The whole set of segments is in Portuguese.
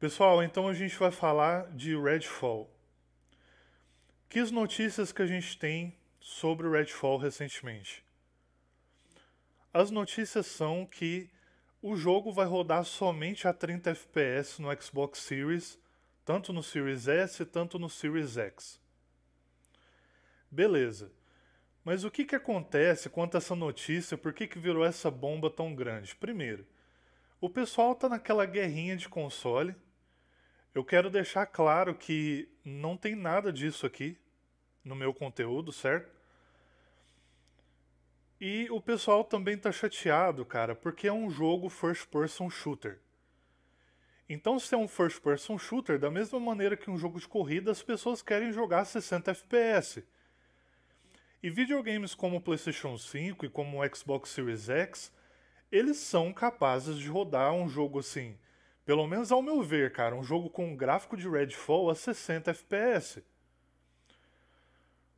Pessoal, então a gente vai falar de Redfall. Que notícias que a gente tem sobre o Redfall recentemente? As notícias são que o jogo vai rodar somente a 30 FPS no Xbox Series, tanto no Series S, tanto no Series X. Beleza. Mas o que, que acontece quanto a essa notícia? Por que, que virou essa bomba tão grande? Primeiro, o pessoal tá naquela guerrinha de console eu quero deixar claro que não tem nada disso aqui no meu conteúdo, certo? E o pessoal também tá chateado, cara, porque é um jogo first person shooter. Então, se é um first person shooter, da mesma maneira que um jogo de corrida, as pessoas querem jogar 60 FPS. E videogames como o PlayStation 5 e como o Xbox Series X, eles são capazes de rodar um jogo assim pelo menos ao meu ver, cara, um jogo com um gráfico de Redfall a 60 FPS.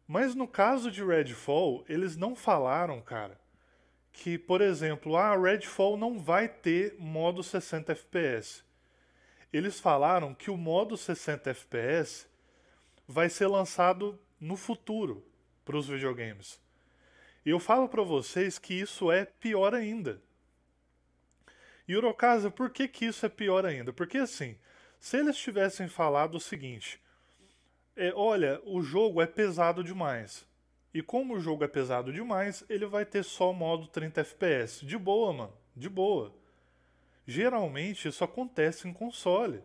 Mas no caso de Redfall, eles não falaram, cara, que, por exemplo, a ah, Redfall não vai ter modo 60 FPS. Eles falaram que o modo 60 FPS vai ser lançado no futuro para os videogames. E eu falo para vocês que isso é pior ainda. E Urocasa, por que, que isso é pior ainda? Porque assim, se eles tivessem falado o seguinte: é, olha, o jogo é pesado demais. E como o jogo é pesado demais, ele vai ter só o modo 30 FPS. De boa, mano, de boa. Geralmente isso acontece em console.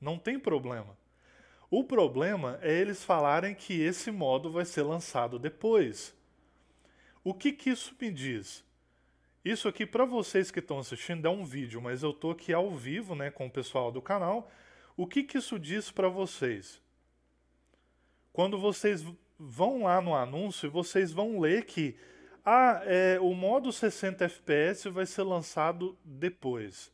Não tem problema. O problema é eles falarem que esse modo vai ser lançado depois. O que, que isso me diz? Isso aqui para vocês que estão assistindo é um vídeo, mas eu tô aqui ao vivo, né, com o pessoal do canal. O que que isso diz para vocês? Quando vocês vão lá no anúncio, vocês vão ler que ah, é, o modo 60 FPS vai ser lançado depois.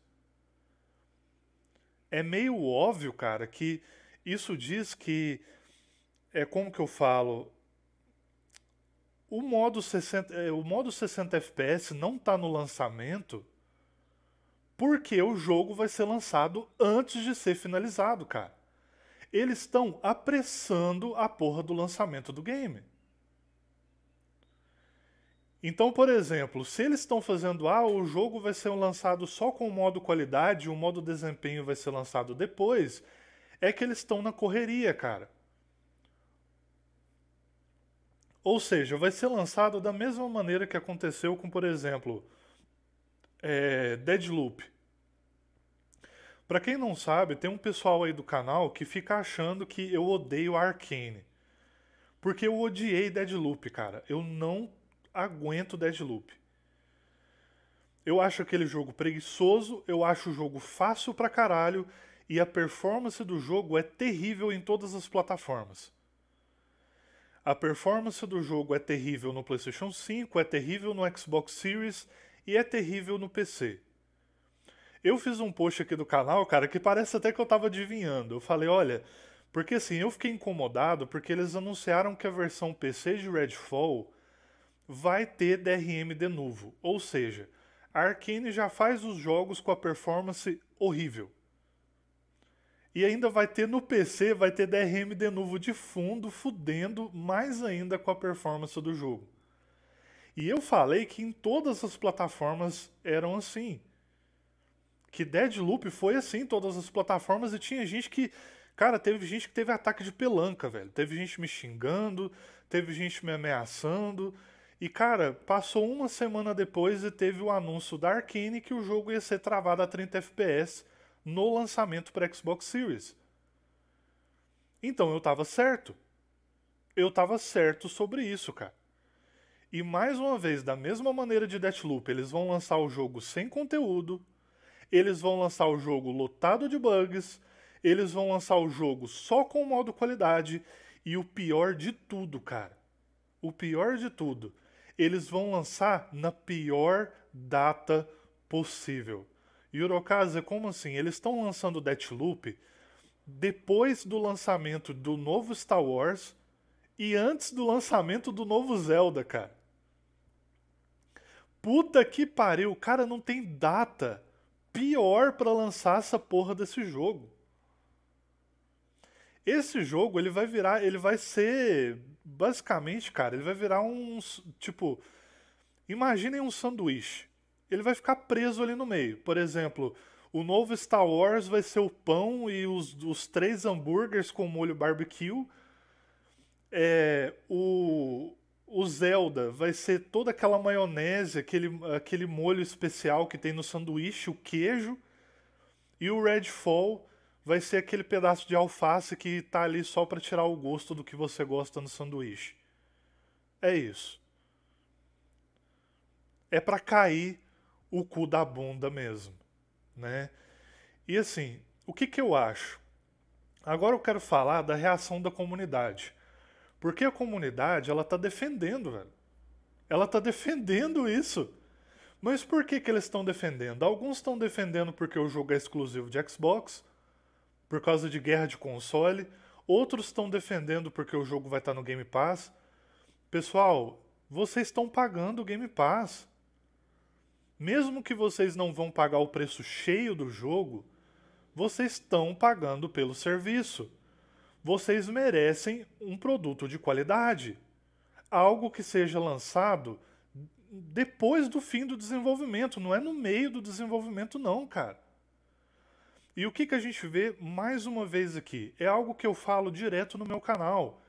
É meio óbvio, cara, que isso diz que é como que eu falo, o modo 60, é, o modo 60 FPS não está no lançamento porque o jogo vai ser lançado antes de ser finalizado, cara. Eles estão apressando a porra do lançamento do game. Então, por exemplo, se eles estão fazendo, ah, o jogo vai ser lançado só com o modo qualidade, o modo desempenho vai ser lançado depois, é que eles estão na correria, cara. Ou seja, vai ser lançado da mesma maneira que aconteceu com, por exemplo, é, Deadloop. Para quem não sabe, tem um pessoal aí do canal que fica achando que eu odeio Arkane, Porque eu odiei Deadloop, cara. Eu não aguento Deadloop. Eu acho aquele jogo preguiçoso, eu acho o jogo fácil pra caralho e a performance do jogo é terrível em todas as plataformas. A performance do jogo é terrível no PlayStation 5, é terrível no Xbox Series e é terrível no PC. Eu fiz um post aqui do canal, cara, que parece até que eu tava adivinhando. Eu falei, olha, porque assim, eu fiquei incomodado porque eles anunciaram que a versão PC de Redfall vai ter DRM de novo. Ou seja, a Arkane já faz os jogos com a performance horrível. E ainda vai ter no PC, vai ter DRM de novo de fundo, fudendo mais ainda com a performance do jogo. E eu falei que em todas as plataformas eram assim. Que Deadloop foi assim em todas as plataformas e tinha gente que. Cara, teve gente que teve ataque de pelanca, velho. Teve gente me xingando, teve gente me ameaçando. E, cara, passou uma semana depois e teve o anúncio da Arkane que o jogo ia ser travado a 30 FPS no lançamento para Xbox Series. Então eu estava certo. Eu estava certo sobre isso, cara. E mais uma vez, da mesma maneira de Deathloop, eles vão lançar o jogo sem conteúdo, eles vão lançar o jogo lotado de bugs, eles vão lançar o jogo só com o modo qualidade e o pior de tudo, cara. O pior de tudo, eles vão lançar na pior data possível. Yurokasa, como assim? Eles estão lançando o Deathloop depois do lançamento do novo Star Wars e antes do lançamento do novo Zelda, cara. Puta que pariu, cara, não tem data pior para lançar essa porra desse jogo. Esse jogo, ele vai virar, ele vai ser basicamente, cara, ele vai virar um tipo, imaginem um sanduíche ele vai ficar preso ali no meio. Por exemplo, o novo Star Wars vai ser o pão e os, os três hambúrgueres com molho barbecue. É, o, o Zelda vai ser toda aquela maionese, aquele, aquele molho especial que tem no sanduíche, o queijo. E o Redfall vai ser aquele pedaço de alface que está ali só para tirar o gosto do que você gosta no sanduíche. É isso. É para cair o cu da bunda mesmo, né? E assim, o que, que eu acho? Agora eu quero falar da reação da comunidade. Porque a comunidade, ela tá defendendo, velho. Ela tá defendendo isso. Mas por que, que eles estão defendendo? Alguns estão defendendo porque o jogo é exclusivo de Xbox, por causa de guerra de console. Outros estão defendendo porque o jogo vai estar tá no Game Pass. Pessoal, vocês estão pagando o Game Pass mesmo que vocês não vão pagar o preço cheio do jogo, vocês estão pagando pelo serviço. Vocês merecem um produto de qualidade. Algo que seja lançado depois do fim do desenvolvimento, não é no meio do desenvolvimento, não, cara. E o que, que a gente vê mais uma vez aqui? É algo que eu falo direto no meu canal.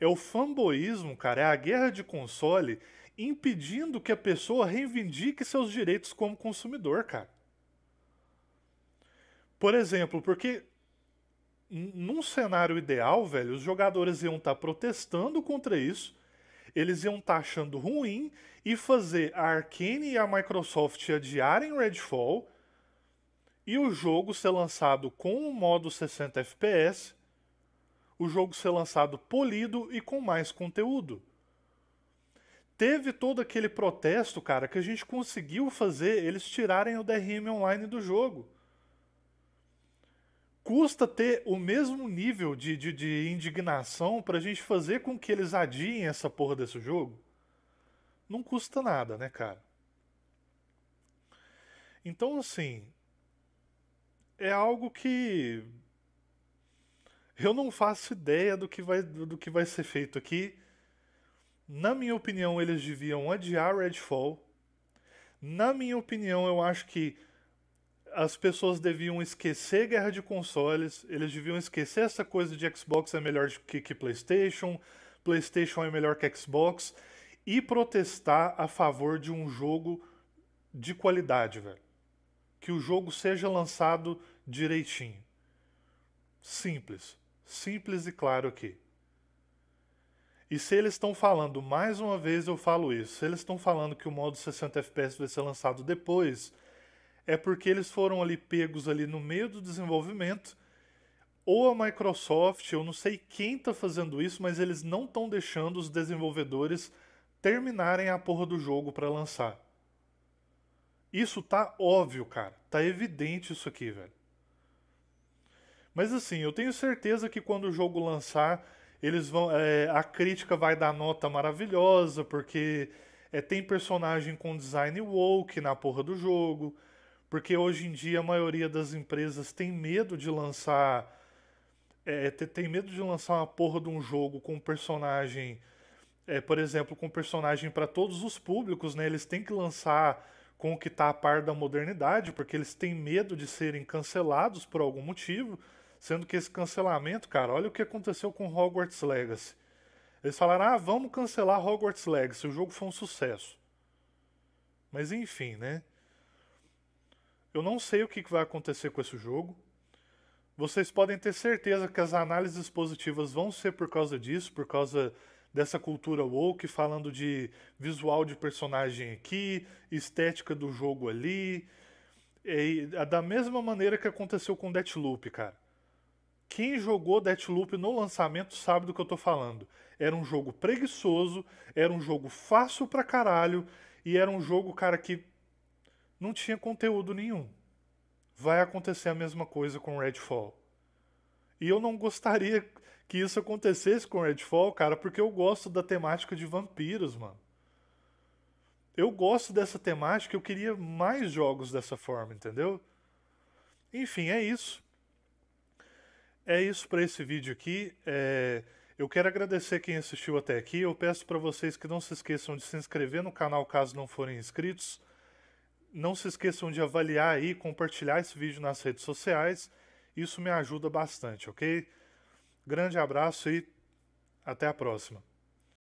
É o fanboísmo, cara, é a guerra de console impedindo que a pessoa reivindique seus direitos como consumidor, cara. Por exemplo, porque num cenário ideal, velho, os jogadores iam estar tá protestando contra isso, eles iam estar tá achando ruim e fazer a Arkane e a Microsoft adiarem Redfall e o jogo ser lançado com o modo 60 FPS, o jogo ser lançado polido e com mais conteúdo teve todo aquele protesto, cara, que a gente conseguiu fazer eles tirarem o DRM online do jogo. Custa ter o mesmo nível de, de, de indignação pra gente fazer com que eles adiem essa porra desse jogo? Não custa nada, né, cara? Então, assim. É algo que. Eu não faço ideia do que vai, do que vai ser feito aqui. Na minha opinião, eles deviam adiar Redfall. Na minha opinião, eu acho que as pessoas deviam esquecer guerra de consoles, eles deviam esquecer essa coisa de Xbox é melhor que, que PlayStation, PlayStation é melhor que Xbox e protestar a favor de um jogo de qualidade, velho. Que o jogo seja lançado direitinho. Simples. Simples e claro aqui. E se eles estão falando, mais uma vez eu falo isso, se eles estão falando que o modo 60 FPS vai ser lançado depois, é porque eles foram ali pegos ali no meio do desenvolvimento, ou a Microsoft, eu não sei quem está fazendo isso, mas eles não estão deixando os desenvolvedores terminarem a porra do jogo para lançar. Isso tá óbvio, cara. Tá evidente isso aqui, velho. Mas assim, eu tenho certeza que quando o jogo lançar, eles vão, é, a crítica vai dar nota maravilhosa porque é, tem personagem com design woke na porra do jogo, porque hoje em dia a maioria das empresas tem medo de lançar é, tem medo de lançar uma porra de um jogo com personagem, é, por exemplo, com personagem para todos os públicos, né? Eles têm que lançar com o que está a par da modernidade, porque eles têm medo de serem cancelados por algum motivo. Sendo que esse cancelamento, cara, olha o que aconteceu com Hogwarts Legacy. Eles falaram: ah, vamos cancelar Hogwarts Legacy, o jogo foi um sucesso. Mas enfim, né? Eu não sei o que vai acontecer com esse jogo. Vocês podem ter certeza que as análises positivas vão ser por causa disso, por causa dessa cultura woke, falando de visual de personagem aqui, estética do jogo ali. da mesma maneira que aconteceu com Deathloop, cara. Quem jogou Deathloop no lançamento sabe do que eu tô falando. Era um jogo preguiçoso, era um jogo fácil pra caralho e era um jogo, cara, que não tinha conteúdo nenhum. Vai acontecer a mesma coisa com Redfall. E eu não gostaria que isso acontecesse com Redfall, cara, porque eu gosto da temática de vampiros, mano. Eu gosto dessa temática, eu queria mais jogos dessa forma, entendeu? Enfim, é isso. É isso para esse vídeo aqui. É... Eu quero agradecer quem assistiu até aqui. Eu peço para vocês que não se esqueçam de se inscrever no canal caso não forem inscritos. Não se esqueçam de avaliar e compartilhar esse vídeo nas redes sociais. Isso me ajuda bastante, ok? Grande abraço e até a próxima.